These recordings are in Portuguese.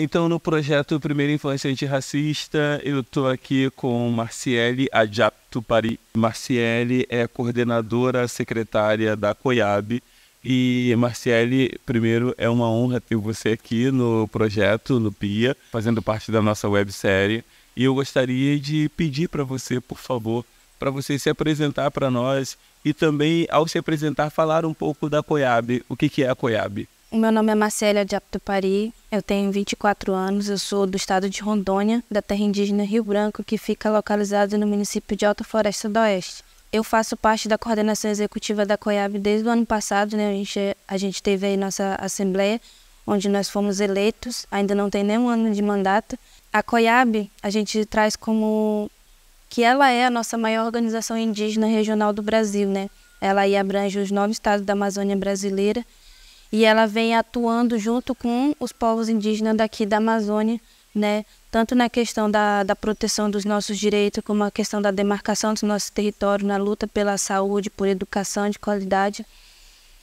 Então, no projeto Primeira Infância Antirracista, eu estou aqui com Marciele Adjaptupari. Marciele é coordenadora secretária da COIAB. E, Marciele, primeiro, é uma honra ter você aqui no projeto, no PIA, fazendo parte da nossa websérie. E eu gostaria de pedir para você, por favor, para você se apresentar para nós e também, ao se apresentar, falar um pouco da COIAB. O que, que é a COIAB? O meu nome é Marcela de Aptupari, eu tenho 24 anos, eu sou do estado de Rondônia, da terra indígena Rio Branco, que fica localizado no município de Alta Floresta do Oeste. Eu faço parte da coordenação executiva da COIAB desde o ano passado, né? A gente, a gente teve aí nossa assembleia, onde nós fomos eleitos, ainda não tem nenhum ano de mandato. A COIAB, a gente traz como que ela é a nossa maior organização indígena regional do Brasil, né? Ela abrange os nove estados da Amazônia brasileira, e ela vem atuando junto com os povos indígenas daqui da Amazônia, né? tanto na questão da, da proteção dos nossos direitos, como a questão da demarcação dos nossos territórios, na luta pela saúde, por educação de qualidade.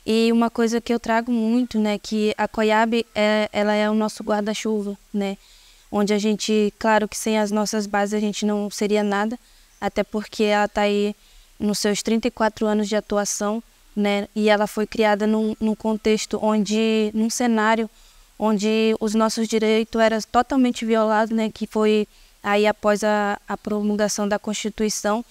E uma coisa que eu trago muito, né, que a COIAB, é, ela é o nosso guarda-chuva, né, onde a gente, claro que sem as nossas bases a gente não seria nada, até porque ela está aí nos seus 34 anos de atuação, né? E ela foi criada num, num contexto onde, num cenário onde os nossos direitos eram totalmente violados, né? Que foi aí após a, a promulgação da Constituição.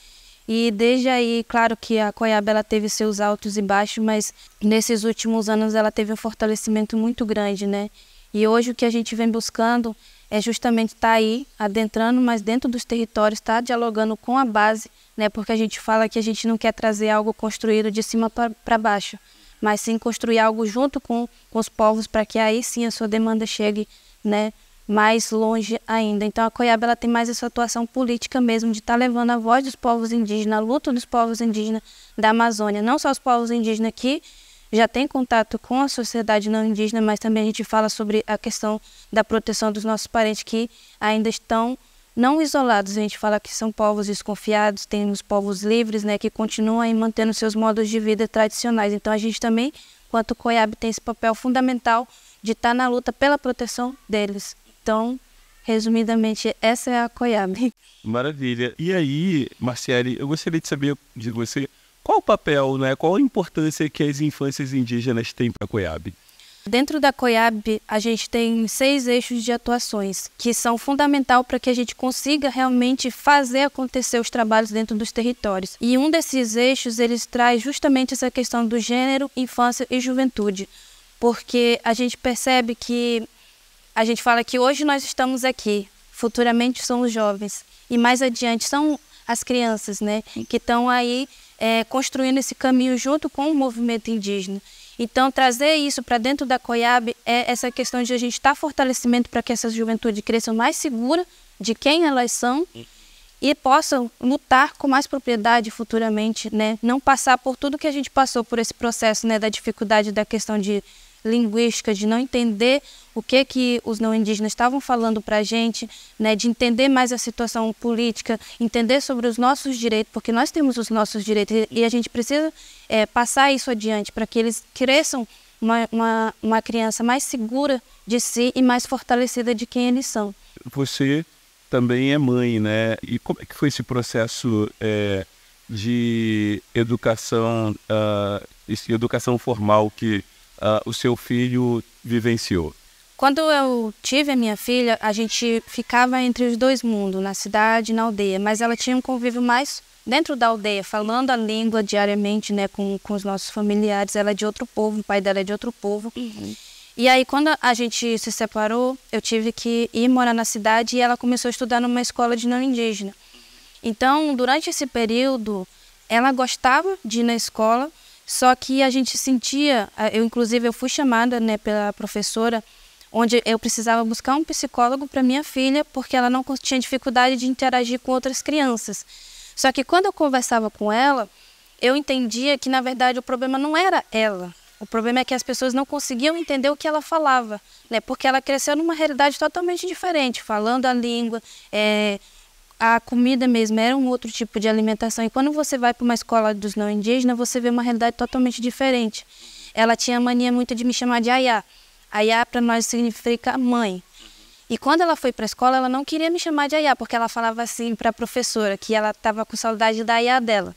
E desde aí, claro que a Coiaba ela teve seus altos e baixos, mas nesses últimos anos ela teve um fortalecimento muito grande, né? E hoje o que a gente vem buscando é justamente estar tá aí adentrando, mas dentro dos territórios, estar tá dialogando com a base, né? Porque a gente fala que a gente não quer trazer algo construído de cima para baixo, mas sim construir algo junto com, com os povos para que aí sim a sua demanda chegue, né? mais longe ainda. Então a Coiaba ela tem mais essa atuação política mesmo de estar tá levando a voz dos povos indígenas, a luta dos povos indígenas da Amazônia, não só os povos indígenas aqui já tem contato com a sociedade não indígena, mas também a gente fala sobre a questão da proteção dos nossos parentes que ainda estão não isolados. A gente fala que são povos desconfiados, tem os povos livres, né, que continuam mantendo seus modos de vida tradicionais. Então a gente também, quanto COIAB, tem esse papel fundamental de estar tá na luta pela proteção deles. Então, resumidamente, essa é a COIAB. Maravilha. E aí, Marciele, eu gostaria de saber de você qual o papel, né? qual a importância que as infâncias indígenas têm para a COIAB? Dentro da COIAB, a gente tem seis eixos de atuações que são fundamental para que a gente consiga realmente fazer acontecer os trabalhos dentro dos territórios. E um desses eixos, eles traz justamente essa questão do gênero, infância e juventude, porque a gente percebe que a gente fala que hoje nós estamos aqui, futuramente são os jovens e mais adiante são as crianças, né, que estão aí é, construindo esse caminho junto com o movimento indígena. Então, trazer isso para dentro da COIAB é essa questão de a gente estar tá fortalecimento para que essa juventude cresça mais segura de quem elas são e possam lutar com mais propriedade futuramente, né? Não passar por tudo que a gente passou por esse processo, né, da dificuldade da questão de linguística, de não entender o que que os não indígenas estavam falando para a gente, né, de entender mais a situação política, entender sobre os nossos direitos, porque nós temos os nossos direitos e a gente precisa é, passar isso adiante para que eles cresçam uma, uma, uma criança mais segura de si e mais fortalecida de quem eles são. Você também é mãe, né? E como é que foi esse processo é, de educação, uh, educação formal que uh, o seu filho vivenciou? Quando eu tive a minha filha, a gente ficava entre os dois mundos, na cidade e na aldeia, mas ela tinha um convívio mais dentro da aldeia, falando a língua diariamente né, com, com os nossos familiares. Ela é de outro povo, o pai dela é de outro povo. Uhum. E aí, quando a gente se separou, eu tive que ir morar na cidade e ela começou a estudar numa escola de não indígena. Então, durante esse período, ela gostava de ir na escola, só que a gente sentia, eu inclusive eu fui chamada né, pela professora, onde eu precisava buscar um psicólogo para minha filha, porque ela não tinha dificuldade de interagir com outras crianças. Só que quando eu conversava com ela, eu entendia que na verdade o problema não era ela. O problema é que as pessoas não conseguiam entender o que ela falava, né? Porque ela cresceu numa realidade totalmente diferente, falando a língua, é, a comida mesmo era um outro tipo de alimentação. E quando você vai para uma escola dos não indígenas, você vê uma realidade totalmente diferente. Ela tinha a mania muito de me chamar de Ayá. Ayá para nós significa mãe. E quando ela foi para a escola, ela não queria me chamar de Ayá, porque ela falava assim para a professora, que ela estava com saudade da Ayá dela.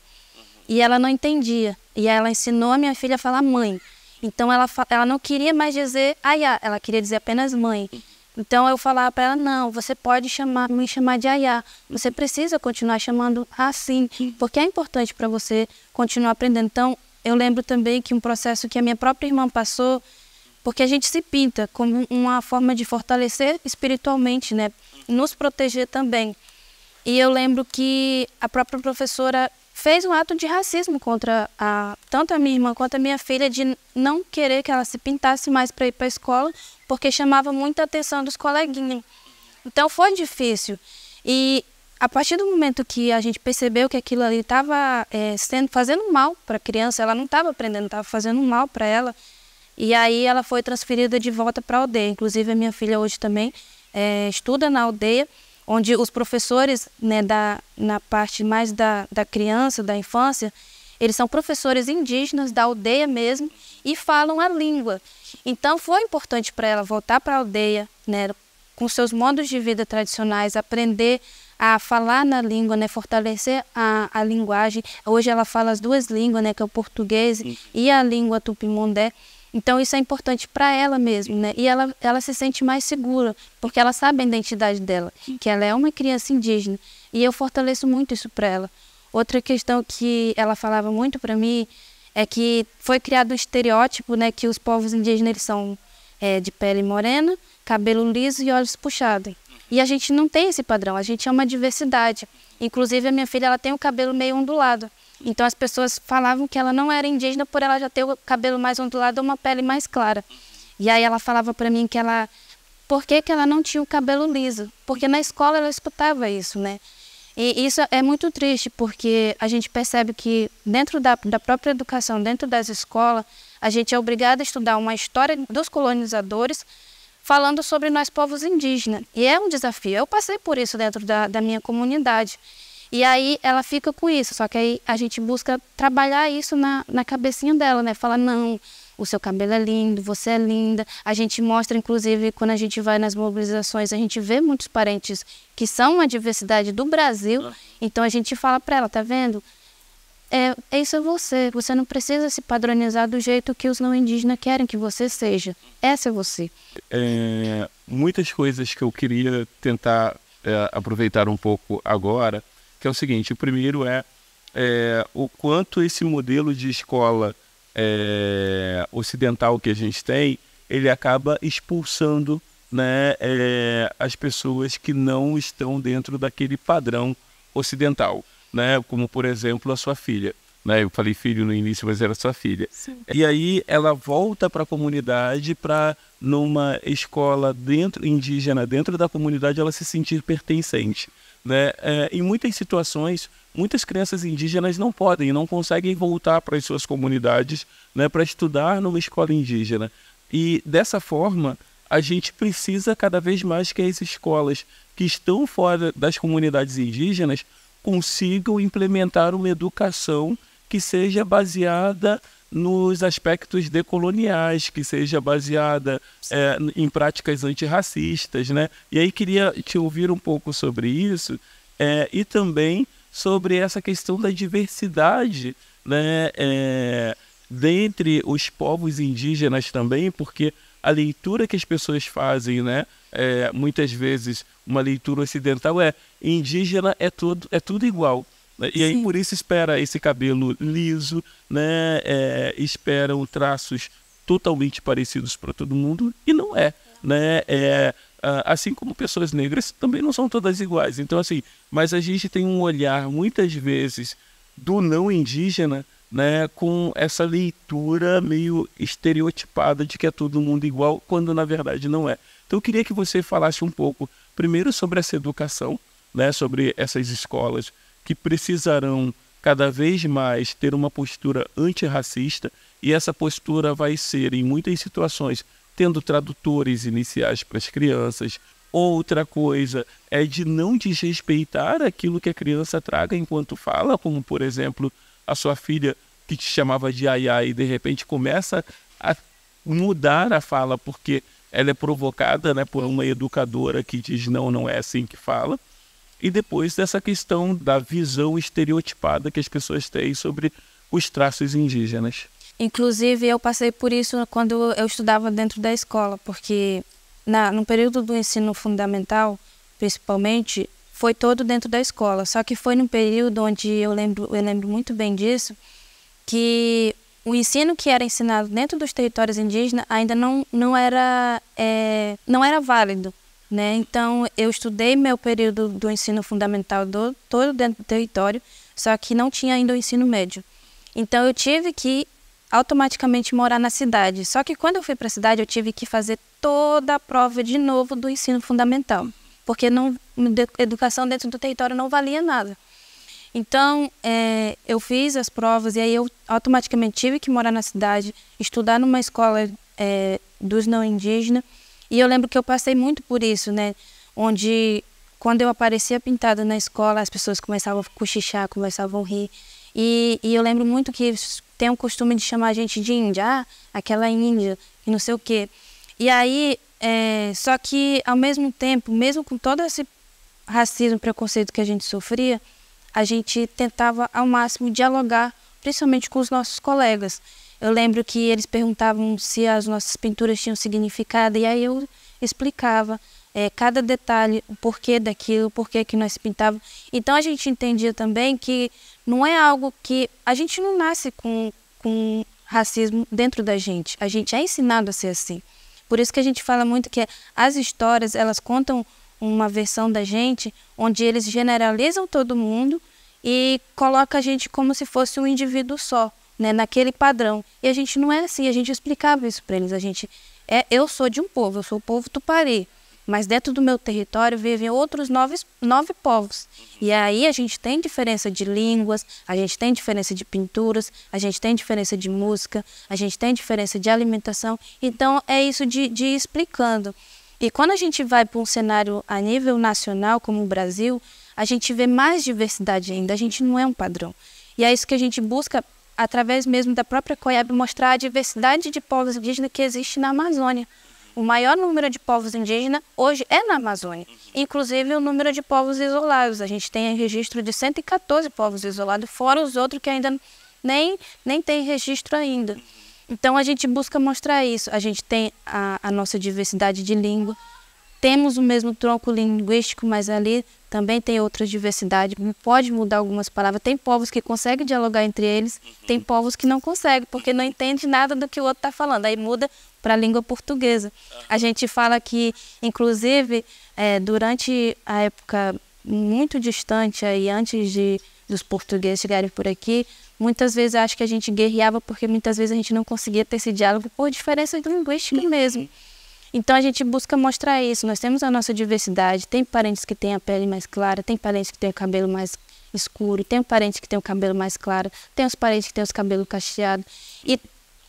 E ela não entendia. E ela ensinou a minha filha a falar mãe. Então ela, ela não queria mais dizer Ayá, ela queria dizer apenas mãe. Então eu falava para ela: não, você pode chamar, me chamar de Ayá. Você precisa continuar chamando assim, porque é importante para você continuar aprendendo. Então eu lembro também que um processo que a minha própria irmã passou, porque a gente se pinta como uma forma de fortalecer espiritualmente, né? Nos proteger também. E eu lembro que a própria professora fez um ato de racismo contra a, tanto a minha irmã quanto a minha filha de não querer que ela se pintasse mais para ir para a escola, porque chamava muita atenção dos coleguinhas. Então foi difícil. E a partir do momento que a gente percebeu que aquilo ali estava é, eh, sendo fazendo mal para a criança, ela não estava aprendendo, estava fazendo mal para ela. E aí ela foi transferida de volta para a aldeia. Inclusive a minha filha hoje também é, estuda na aldeia onde os professores né, da, na parte mais da, da criança, da infância, eles são professores indígenas da aldeia mesmo e falam a língua. Então foi importante para ela voltar para a aldeia, né, com seus modos de vida tradicionais, aprender a falar na língua, né, fortalecer a, a linguagem. Hoje ela fala as duas línguas, né, que é o português e a língua tupi-mundé então isso é importante para ela mesmo, né? E ela, ela se sente mais segura, porque ela sabe a identidade dela, que ela é uma criança indígena. E eu fortaleço muito isso para ela. Outra questão que ela falava muito para mim é que foi criado um estereótipo, né, que os povos indígenas eles são é, de pele morena, cabelo liso e olhos puxados. E a gente não tem esse padrão, a gente é uma diversidade. Inclusive a minha filha ela tem o cabelo meio ondulado. Então as pessoas falavam que ela não era indígena por ela já ter o cabelo mais ondulado ou uma pele mais clara. E aí ela falava para mim que ela por que, que ela não tinha o cabelo liso? Porque na escola ela escutava isso, né? E isso é muito triste, porque a gente percebe que dentro da, da própria educação, dentro das escolas, a gente é obrigado a estudar uma história dos colonizadores falando sobre nós povos indígenas. E é um desafio. Eu passei por isso dentro da, da minha comunidade. E aí ela fica com isso, só que aí a gente busca trabalhar isso na, na cabecinha dela, né? fala não, o seu cabelo é lindo, você é linda. A gente mostra, inclusive, quando a gente vai nas mobilizações, a gente vê muitos parentes que são a diversidade do Brasil. Então a gente fala para ela, tá vendo? É, é, isso é você. Você não precisa se padronizar do jeito que os não indígenas querem que você seja. Essa é você. É, muitas coisas que eu queria tentar é, aproveitar um pouco agora que é o seguinte: o primeiro é, é o quanto esse modelo de escola é, ocidental que a gente tem, ele acaba expulsando né, é, as pessoas que não estão dentro daquele padrão ocidental, né, como por exemplo a sua filha. Né? Eu falei filho no início, mas era sua filha. Sim. E aí ela volta para a comunidade para numa escola dentro indígena dentro da comunidade ela se sentir pertencente. Né? É, em muitas situações, muitas crianças indígenas não podem, não conseguem voltar para as suas comunidades né, para estudar numa escola indígena. E dessa forma, a gente precisa cada vez mais que as escolas que estão fora das comunidades indígenas consigam implementar uma educação que seja baseada nos aspectos decoloniais, que seja baseada é, em práticas antirracistas, né? E aí queria te ouvir um pouco sobre isso é, e também sobre essa questão da diversidade, né? É, dentre os povos indígenas também, porque a leitura que as pessoas fazem, né? É, muitas vezes uma leitura ocidental é indígena é tudo é tudo igual né? E aí Sim. por isso espera esse cabelo liso, né? É, esperam traços totalmente parecidos para todo mundo e não é, né? É, assim como pessoas negras também não são todas iguais. Então assim, mas a gente tem um olhar muitas vezes do não indígena, né, com essa leitura meio estereotipada de que é todo mundo igual, quando na verdade não é. Então eu queria que você falasse um pouco, primeiro sobre essa educação, né, sobre essas escolas que precisarão cada vez mais ter uma postura antirracista e essa postura vai ser, em muitas situações, tendo tradutores iniciais para as crianças. Outra coisa é de não desrespeitar aquilo que a criança traga enquanto fala, como por exemplo a sua filha que te chamava de aiá e de repente começa a mudar a fala porque ela é provocada né, por uma educadora que diz não, não é assim que fala. E depois dessa questão da visão estereotipada que as pessoas têm sobre os traços indígenas. Inclusive, eu passei por isso quando eu estudava dentro da escola, porque na, no período do ensino fundamental, principalmente, foi todo dentro da escola. Só que foi num período onde eu lembro, eu lembro muito bem disso, que o ensino que era ensinado dentro dos territórios indígenas ainda não, não, era, é, não era válido. Né? Então, eu estudei meu período do ensino fundamental do, todo dentro do território, só que não tinha ainda o ensino médio. Então, eu tive que automaticamente morar na cidade. Só que quando eu fui para a cidade, eu tive que fazer toda a prova de novo do ensino fundamental, porque não, educação dentro do território não valia nada. Então, é, eu fiz as provas e aí eu automaticamente tive que morar na cidade, estudar numa escola é, dos não indígenas e eu lembro que eu passei muito por isso, né? Onde quando eu aparecia pintada na escola, as pessoas começavam a cochichar, começavam a rir. E, e eu lembro muito que tem um costume de chamar a gente de índia, ah, aquela índia, e não sei o quê. E aí, é, só que ao mesmo tempo, mesmo com todo esse racismo, preconceito que a gente sofria, a gente tentava ao máximo dialogar, principalmente com os nossos colegas. Eu lembro que eles perguntavam se as nossas pinturas tinham significado, e aí eu explicava é, cada detalhe, o porquê daquilo, o porquê que nós pintávamos. Então a gente entendia também que não é algo que. A gente não nasce com, com racismo dentro da gente, a gente é ensinado a ser assim. Por isso que a gente fala muito que as histórias, elas contam uma versão da gente onde eles generalizam todo mundo e coloca a gente como se fosse um indivíduo só né, naquele padrão. E a gente não é assim, a gente explicava isso para eles. A gente é, eu sou de um povo, eu sou o povo Tupari, mas dentro do meu território vivem outros nove, nove povos. E aí a gente tem diferença de línguas, a gente tem diferença de pinturas, a gente tem diferença de música, a gente tem diferença de alimentação. Então é isso de, de ir explicando. E quando a gente vai para um cenário a nível nacional, como o Brasil, a gente vê mais diversidade ainda, a gente não é um padrão. E é isso que a gente busca através mesmo da própria COIAB, mostrar a diversidade de povos indígenas que existe na Amazônia. O maior número de povos indígenas hoje é na Amazônia, inclusive o número de povos isolados. A gente tem registro de 114 povos isolados, fora os outros que ainda nem, nem tem registro ainda. Então a gente busca mostrar isso. A gente tem a, a nossa diversidade de língua, temos o mesmo tronco linguístico, mas ali também tem outras diversidades, pode mudar algumas palavras. Tem povos que conseguem dialogar entre eles, tem uhum. povos que não conseguem, porque não entende nada do que o outro está falando. Aí muda para a língua portuguesa. A gente fala que, inclusive, é, durante a época muito distante, aí, antes de, dos portugueses chegarem por aqui, muitas vezes eu acho que a gente guerreava porque muitas vezes a gente não conseguia ter esse diálogo por diferença linguística mesmo. Uhum. Então a gente busca mostrar isso. Nós temos a nossa diversidade. Tem parentes que têm a pele mais clara, tem parentes que têm o cabelo mais escuro, tem parentes que têm o cabelo mais claro, tem os parentes que têm os cabelos cacheados. E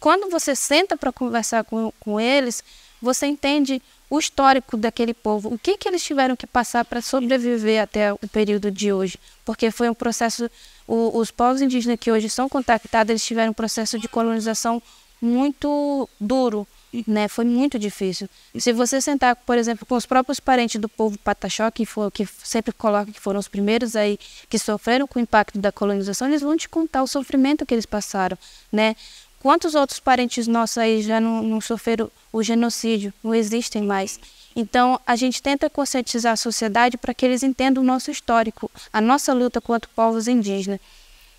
quando você senta para conversar com, com eles, você entende o histórico daquele povo, o que, que eles tiveram que passar para sobreviver até o período de hoje, porque foi um processo, o, os povos indígenas que hoje são contactados, eles tiveram um processo de colonização muito duro, né? Foi muito difícil. Se você sentar, por exemplo, com os próprios parentes do povo pataxó, que, for, que sempre coloca que foram os primeiros aí que sofreram com o impacto da colonização, eles vão te contar o sofrimento que eles passaram, né? Quantos outros parentes nossos aí já não, não sofreram o genocídio? Não existem mais. Então, a gente tenta conscientizar a sociedade para que eles entendam o nosso histórico, a nossa luta contra povos indígenas.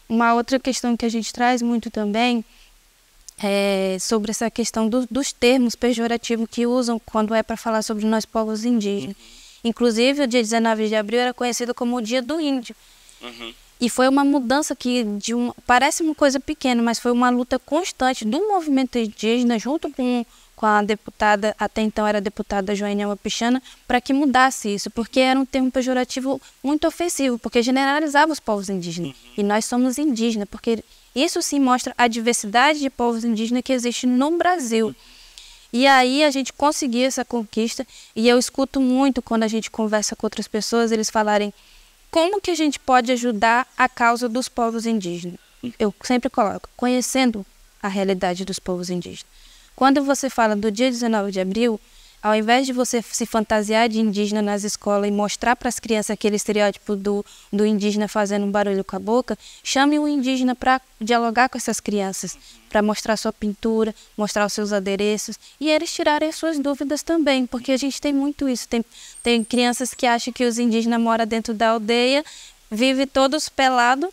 Uma outra questão que a gente traz muito também é, sobre essa questão do, dos termos pejorativos que usam quando é para falar sobre nós povos indígenas. Inclusive, o dia 19 de abril era conhecido como o Dia do Índio. Uhum. E foi uma mudança que de um, parece uma coisa pequena, mas foi uma luta constante do movimento indígena junto com, com a deputada, até então era deputada Joênia Pichana, para que mudasse isso, porque era um termo pejorativo muito ofensivo, porque generalizava os povos indígenas. Uhum. E nós somos indígenas, porque isso sim mostra a diversidade de povos indígenas que existe no Brasil. E aí a gente conseguiu essa conquista e eu escuto muito quando a gente conversa com outras pessoas eles falarem como que a gente pode ajudar a causa dos povos indígenas. Eu sempre coloco conhecendo a realidade dos povos indígenas. Quando você fala do dia 19 de abril, ao invés de você se fantasiar de indígena nas escolas e mostrar para as crianças aquele estereótipo do, do indígena fazendo um barulho com a boca, chame um indígena para dialogar com essas crianças, para mostrar sua pintura, mostrar os seus adereços e eles tirarem suas dúvidas também, porque a gente tem muito isso. Tem, tem crianças que acham que os indígenas moram dentro da aldeia, vive todos pelados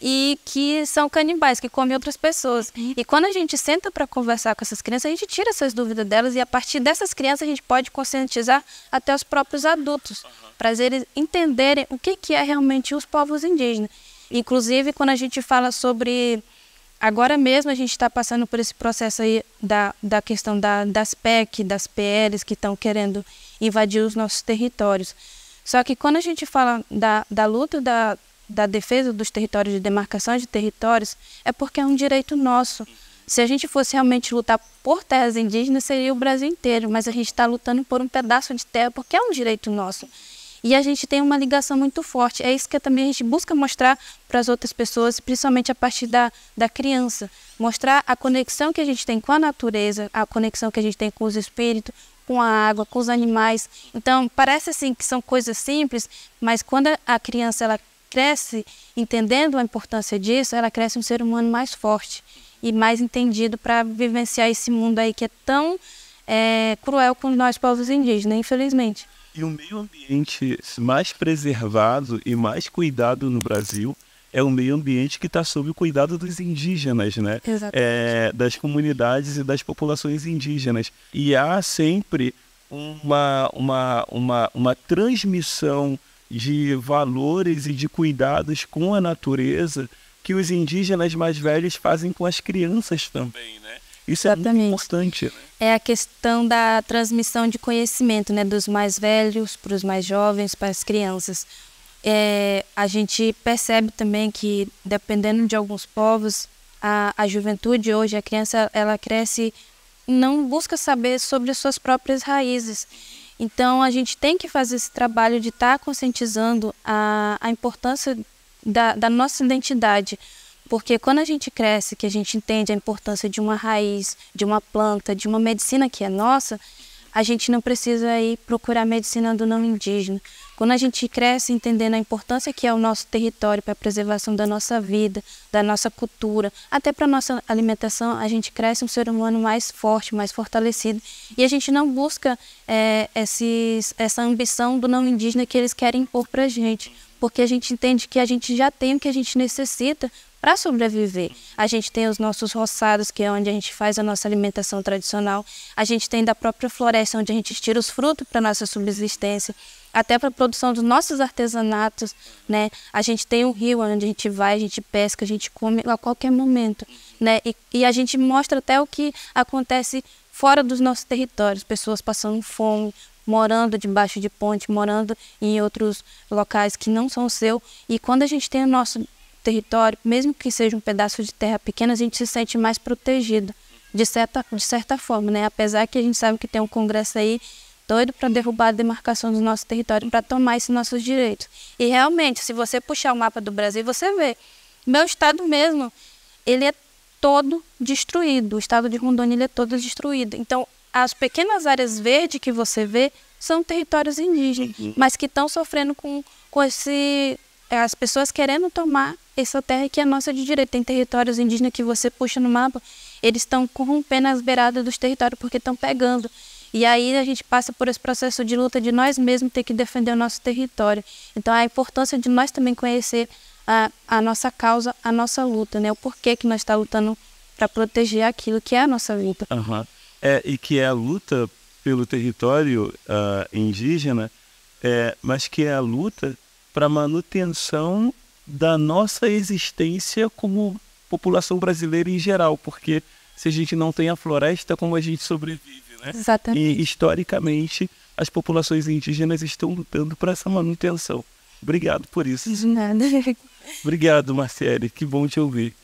e que são canibais, que comem outras pessoas. Uhum. E quando a gente senta para conversar com essas crianças, a gente tira essas dúvidas delas e a partir dessas crianças a gente pode conscientizar até os próprios adultos, para eles entenderem o que, que é realmente os povos indígenas. Inclusive, quando a gente fala sobre agora mesmo a gente está passando por esse processo aí da, da questão da, das PEC, das PLs que estão querendo invadir os nossos territórios. Só que quando a gente fala da, da luta da, da defesa dos territórios, de demarcação de territórios, é porque é um direito nosso. Se a gente fosse realmente lutar por terras indígenas, seria o Brasil inteiro, mas a gente está lutando por um pedaço de terra porque é um direito nosso. E a gente tem uma ligação muito forte. É isso que também a gente busca mostrar para as outras pessoas, principalmente a partir da, da criança. Mostrar a conexão que a gente tem com a natureza, a conexão que a gente tem com os espíritos, com a água, com os animais. Então, parece assim que são coisas simples, mas quando a criança ela cresce entendendo a importância disso, ela cresce um ser humano mais forte e mais entendido para vivenciar esse mundo aí que é tão é, cruel com nós povos indígenas, infelizmente. E o meio ambiente mais preservado e mais cuidado no Brasil é o meio ambiente que está sob o cuidado dos indígenas, né? Exatamente. É, das comunidades e das populações indígenas. E há sempre uma, uma, uma, uma transmissão de valores e de cuidados com a natureza que os indígenas mais velhos fazem com as crianças também, né? Isso é muito importante. Né? É a questão da transmissão de conhecimento, né, dos mais velhos para os mais jovens, para as crianças. É, a gente percebe também que, dependendo de alguns povos, a, a juventude hoje, a criança, ela cresce, não busca saber sobre as suas próprias raízes. Então, a gente tem que fazer esse trabalho de estar tá conscientizando a, a importância da, da nossa identidade. Porque quando a gente cresce, que a gente entende a importância de uma raiz, de uma planta, de uma medicina que é nossa, a gente não precisa ir procurar medicina do não indígena. Quando a gente cresce entendendo a importância que é o nosso território para a preservação da nossa vida, da nossa cultura, até para a nossa alimentação, a gente cresce um ser humano mais forte, mais fortalecido. E a gente não busca é, esses, essa ambição do não indígena que eles querem impor para a gente porque a gente entende que a gente já tem o que a gente necessita para sobreviver. A gente tem os nossos roçados, que é onde a gente faz a nossa alimentação tradicional. A gente tem da própria floresta, onde a gente tira os frutos para nossa subsistência, até para a produção dos nossos artesanatos, né? A gente tem o rio onde a gente vai, a gente pesca, a gente come a qualquer momento, né? E, e a gente mostra até o que acontece fora dos nossos territórios, pessoas passando fome, morando debaixo de ponte, morando em outros locais que não são seu. E quando a gente tem o nosso território, mesmo que seja um pedaço de terra pequena, a gente se sente mais protegido, de certa, de certa forma, né? Apesar que a gente sabe que tem um congresso aí doido para derrubar a demarcação do nosso território, para tomar esses nossos direitos. E realmente, se você puxar o mapa do Brasil, você vê. Meu estado mesmo, ele é todo destruído. O estado de Rondônia ele é todo destruído. Então, as pequenas áreas verdes que você vê são territórios indígenas, uhum. mas que estão sofrendo com, com esse, é, as pessoas querendo tomar essa terra que é nossa de direito. Tem territórios indígenas que você puxa no mapa, eles estão corrompendo as beiradas dos territórios porque estão pegando. E aí a gente passa por esse processo de luta de nós mesmos ter que defender o nosso território. Então a importância de nós também conhecer a, a nossa causa, a nossa luta, né? O porquê que nós está lutando para proteger aquilo que é a nossa vida. Uhum é, e que é a luta pelo território uh, indígena, é, mas que é a luta para a manutenção da nossa existência como população brasileira em geral, porque se a gente não tem a floresta, como a gente sobrevive, né? Exatamente. E historicamente as populações indígenas estão lutando para essa manutenção. Obrigado por isso. De nada. Obrigado, Marcele. Que bom te ouvir.